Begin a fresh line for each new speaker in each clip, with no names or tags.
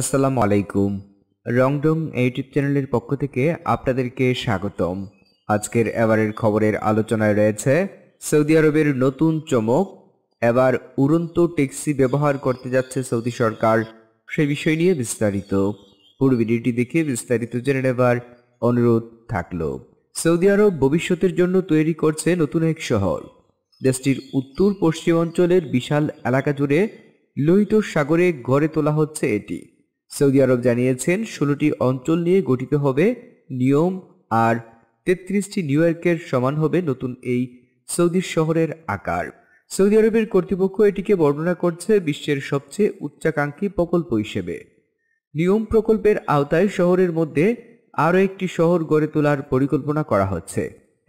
আসসালামু আলাইকুম রংডং ইউটিউব চ্যানেলের পক্ষ থেকে আপনাদেরকে স্বাগতম আজকের এবারের খবরের আলোচনায় রয়েছে সৌদি আরবের নতুন চমক এবার উড়ন্ত ট্যাক্সি ব্যবহার করতে যাচ্ছে সৌদি সরকার সে বিষয় নিয়ে বিস্তারিত পুরো ভিডিওটি দেখে বিস্তারিত জেনে নেবার অনুরোধ থাকল সৌদি আরব ভবিষ্যতের জন্য তৈরি করছে নতুন এক শহর দেশটির উত্তর পশ্চিমাঞ্চলের বিশাল এলাকা জুড়ে লোহিত সাগরে গড়ে তোলা হচ্ছে এটি সৌদি আরব জানিয়েছেন ষোলোটি অঞ্চল নিয়ে গঠিত হবে নিয়ম আর তেত্রিশটি নিউ ইয়র্কের সমান হবে নতুন এই সৌদি শহরের আকার সৌদি আরবের কর্তৃপক্ষ এটিকে বর্ণনা করছে বিশ্বের সবচেয়ে উচ্চাকাঙ্ক্ষী প্রকল্প হিসেবে নিয়ম প্রকল্পের আওতায় শহরের মধ্যে আরও একটি শহর গড়ে তোলার পরিকল্পনা করা হচ্ছে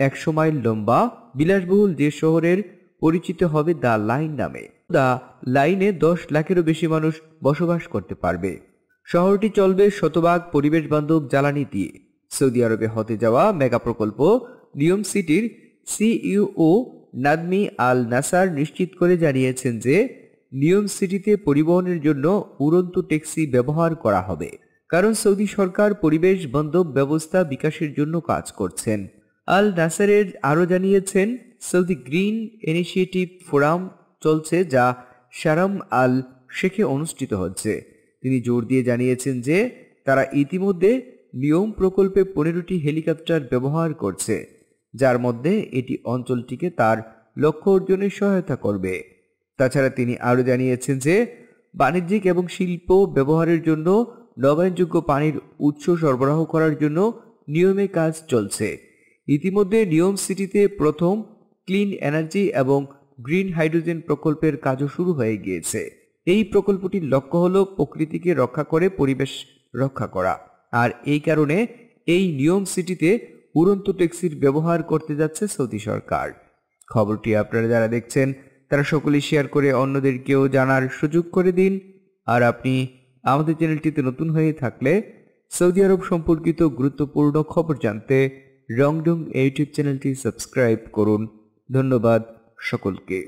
এক সময় লম্বা বিলাসবহুল যে শহরের পরিচিত হবে দ্য লাইন নামে দ্য লাইনে দশ লাখেরও বেশি মানুষ বসবাস করতে পারবে শহরটি চলবে শতভাগ পরিবেশ বান্ধব জ্বালানি দিয়ে সৌদি আরবে হতে যাওয়া মেগা প্রকল্প নিয়ম সিটির সিইও নাদমি আল নাসার নিশ্চিত করে জানিয়েছেন যে নিয়ম সিটিতে পরিবহনের জন্য উড়ন্ত ট্যাক্সি ব্যবহার করা হবে কারণ সৌদি সরকার পরিবেশ বান্ধব ব্যবস্থা বিকাশের জন্য কাজ করছেন আল নাসারের আরও জানিয়েছেন সৌদি গ্রিন ইনিশিয়েটিভ ফোরাম চলছে যা সারাম আল শেখে অনুষ্ঠিত হচ্ছে তিনি জোর দিয়ে জানিয়েছেন যে তারা ইতিমধ্যে নিয়ম প্রকল্পে পনেরোটি হেলিকপ্টার ব্যবহার করছে যার মধ্যে এটি অঞ্চলটিকে তার লক্ষ্য অর্জনে সহায়তা করবে তাছাড়া তিনি আরও জানিয়েছেন যে বাণিজ্যিক এবং শিল্প ব্যবহারের জন্য নবায়নযোগ্য পানির উৎস সরবরাহ করার জন্য নিয়মে কাজ চলছে ইতিমধ্যে নিয়ম সিটিতে প্রথম ক্লিন এনার্জি এবং গ্রিন হাইড্রোজেন প্রকল্পের কাজও শুরু হয়ে গিয়েছে এই প্রকল্পটির লক্ষ্য হল প্রকৃতিকে রক্ষা করে পরিবেশ রক্ষা করা আর এই কারণে এই নিয়ম সিটিতে উড়ন্ত ট্যাক্সির ব্যবহার করতে যাচ্ছে সৌদি সরকার খবরটি আপনারা যারা দেখছেন তারা সকলেই শেয়ার করে অন্যদেরকেও জানার সুযোগ করে দিন আর আপনি আমাদের চ্যানেলটিতে নতুন হয়ে থাকলে সৌদি আরব সম্পর্কিত গুরুত্বপূর্ণ খবর জানতে রংডং ইউটিউব চ্যানেলটি সাবস্ক্রাইব করুন ধন্যবাদ সকলকে